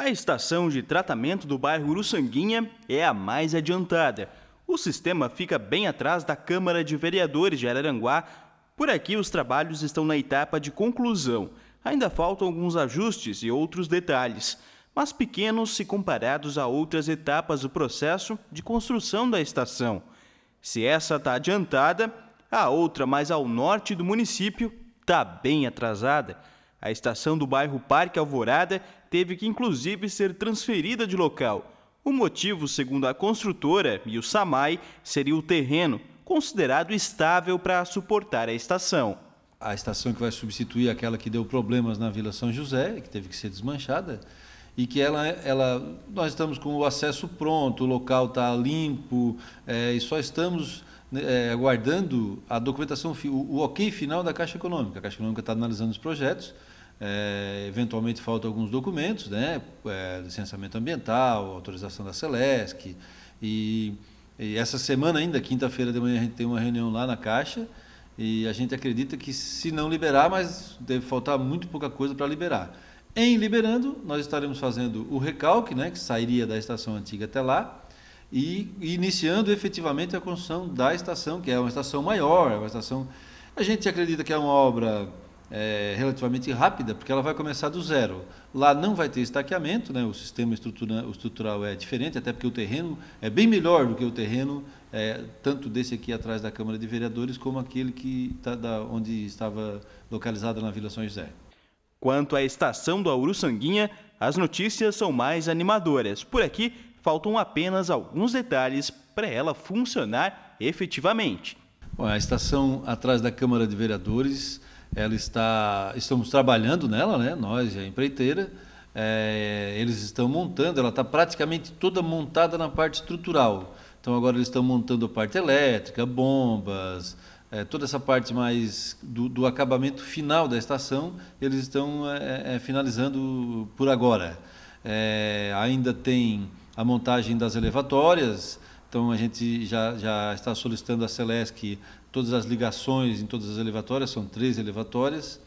A estação de tratamento do bairro Uruçanguinha é a mais adiantada. O sistema fica bem atrás da Câmara de Vereadores de Araranguá. Por aqui, os trabalhos estão na etapa de conclusão. Ainda faltam alguns ajustes e outros detalhes, mas pequenos se comparados a outras etapas do processo de construção da estação. Se essa está adiantada, a outra mais ao norte do município está bem atrasada. A estação do bairro Parque Alvorada teve que inclusive ser transferida de local. O motivo, segundo a construtora e o Samai, seria o terreno, considerado estável para suportar a estação. A estação que vai substituir aquela que deu problemas na Vila São José, que teve que ser desmanchada, e que ela, ela nós estamos com o acesso pronto, o local está limpo, é, e só estamos né, é, aguardando a documentação, o, o, ok final da Caixa Econômica. A Caixa Econômica está analisando os projetos, é, eventualmente faltam alguns documentos, né? É, licenciamento ambiental, autorização da Celesc. E, e essa semana ainda, quinta-feira de manhã, a gente tem uma reunião lá na Caixa e a gente acredita que se não liberar, mas deve faltar muito pouca coisa para liberar. Em liberando, nós estaremos fazendo o recalque, né, que sairia da estação antiga até lá, e iniciando efetivamente a construção da estação, que é uma estação maior, é uma estação. A gente acredita que é uma obra é, relativamente rápida, porque ela vai começar do zero. Lá não vai ter estaqueamento, né? o sistema estrutura, o estrutural é diferente, até porque o terreno é bem melhor do que o terreno, é, tanto desse aqui atrás da Câmara de Vereadores, como aquele que tá da, onde estava localizada na Vila São José. Quanto à estação do Auru Sanguinha, as notícias são mais animadoras. Por aqui, faltam apenas alguns detalhes para ela funcionar efetivamente. Bom, a estação atrás da Câmara de Vereadores, ela está, estamos trabalhando nela, né? Nós e a empreiteira, é, eles estão montando, ela está praticamente toda montada na parte estrutural. Então agora eles estão montando a parte elétrica, bombas, é, toda essa parte mais do, do, acabamento final da estação, eles estão é, é finalizando por agora. É, ainda tem a montagem das elevatórias. Então, a gente já, já está solicitando à Celesc todas as ligações em todas as elevatórias, são três elevatórias,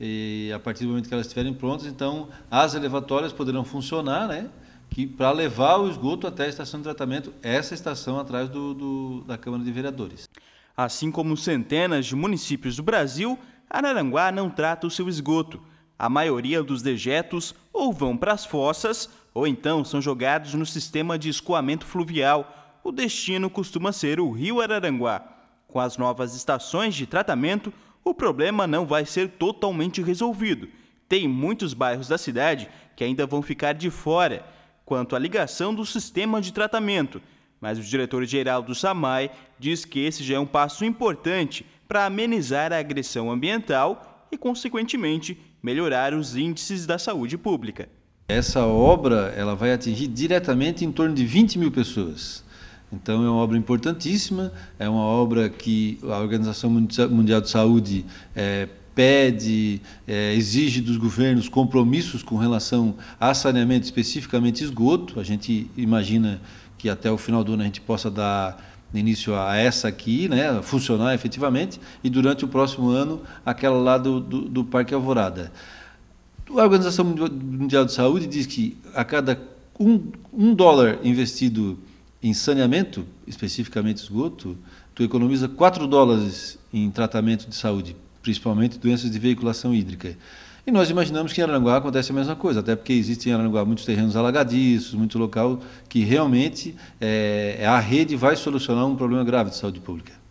e a partir do momento que elas estiverem prontas, então, as elevatórias poderão funcionar, né? que para levar o esgoto até a estação de tratamento, essa estação atrás do, do, da Câmara de Vereadores. Assim como centenas de municípios do Brasil, Araranguá não trata o seu esgoto a maioria dos dejetos ou vão para as fossas ou então são jogados no sistema de escoamento fluvial. O destino costuma ser o rio Araranguá. Com as novas estações de tratamento, o problema não vai ser totalmente resolvido. Tem muitos bairros da cidade que ainda vão ficar de fora quanto à ligação do sistema de tratamento, mas o diretor-geral do SAMAI diz que esse já é um passo importante para amenizar a agressão ambiental e, consequentemente, melhorar os índices da saúde pública. Essa obra ela vai atingir diretamente em torno de 20 mil pessoas. Então é uma obra importantíssima, é uma obra que a Organização Mundial de Saúde é, pede, é, exige dos governos compromissos com relação a saneamento, especificamente esgoto. A gente imagina que até o final do ano a gente possa dar início a essa aqui, né, funcionar efetivamente, e durante o próximo ano aquela lá do, do, do Parque Alvorada. A Organização Mundial de Saúde diz que a cada um, um dólar investido em saneamento, especificamente esgoto, tu economiza 4 dólares em tratamento de saúde, principalmente doenças de veiculação hídrica. E nós imaginamos que em Aranguá acontece a mesma coisa, até porque existem em Aranguá muitos terrenos alagadiços, muito local que realmente é, a rede vai solucionar um problema grave de saúde pública.